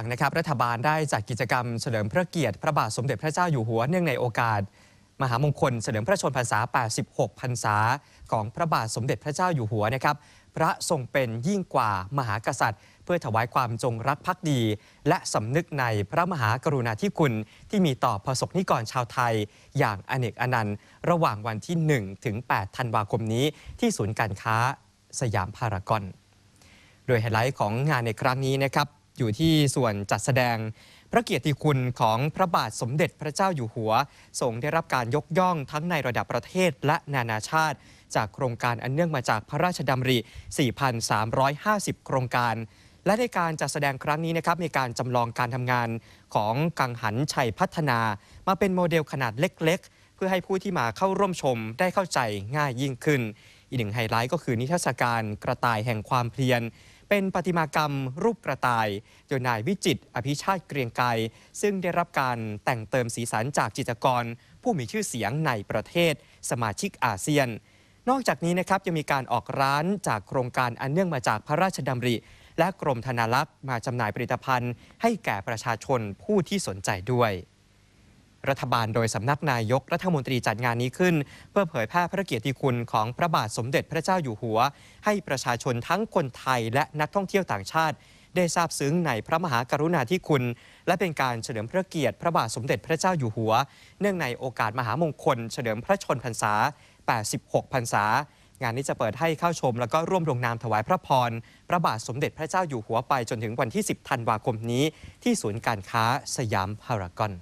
างนะครับรัฐบาลได้จัดกกิจกรรมเฉลิมพระเกียรติพระบาทสมเด็จพระเจ้าอยู่หัว เนื่องในโอกาส มหามงคลเฉลิมพระชนพรรษา 86พรรษาของพระบาทสมเด็จพระเจ้าอยู่หัวนะครับ พระทรงเป็นยิ่งกว่ามหากษัตริย์ เพื่อถวายความจงรักภักดี และสำนึกในพระมหากรุณาธิคุณ ที่มีต่อประสบนิกรชาวไทย อย่างอเนกอนันต์ ระหว่างวันที่1ถึง8ธันวาคมนี้ที่ศูนย์การค้าสยามพารากอน โดยไฮไลท์ของงานในครั้งนี้นะครับอยู่ที่ส่วนจัดแสดง พระเกียรติคุณของพระบาทสมเด็จพระเจ้าอยู่หัวทรงได้รับการยกย่องทั้งในระดับประเทศและนานาชาติ จากโครงการอันเนื่องมาจากพระราชดำริ 4,350 โครงการ และในการจัดแสดงครั้งนี้นะครับมีการจำลองการทำงานของกังหันชัยพัฒนา มาเป็นโมเดลขนาดเล็ก ๆ เพื่อให้ผู้ที่มาเข้าร่วมชมได้เข้าใจง่ายยิ่งขึ้น อีกหนึ่งไฮไลท์ก็คือนิทรรศการกระต่ายแห่งความเพียรเป็นปฏิมากรรม รูปกระต่ายโดยนายวิจิต อภิชาติเกรียงไกรซึ่งได้รับการแต่งเติมสีสันจากจิตรกร ผู้มีชื่อเสียงในประเทศ สมาชิกอาเซียน นอกจากนี้นะครับยังมีการออกร้านจากโครงการอันเนื่องมาจากพระราชดำริ และกรมธนารักษ์มาจำหน่ายผลิตภัณฑ์ ให้แก่ประชาชนผู้ที่สนใจด้วยรัฐบาลโดย สำนัก นายกรัฐมนตรีจัดงานนี้ขึ้น เพื่อเผยแพร่พระเกียรติคุณของพระบาทสมเด็จพระเจ้าอยู่หัว ให้ประชาชนทั้งคนไทยและนักท่องเที่ยวต่างชาติ ได้ทราบซึ้งในพระมหากรุณาธิคุณ และเป็นการเฉลิมพระเกียรติพระบาทสมเด็จพระเจ้าอยู่หัว เนื่องในโอกาสมหามงคล เฉลิมพระชนพรรษา86 พรรษา งานนี้จะเปิดให้เข้าชม แล้วก็ร่วมลงนามถวายพระพรพระบาทสมเด็จพระเจ้าอยู่หัวไปจนถึงวันที่ 10 ธันวาคมนี้ที่ศูนย์การค้าสยามพารากอน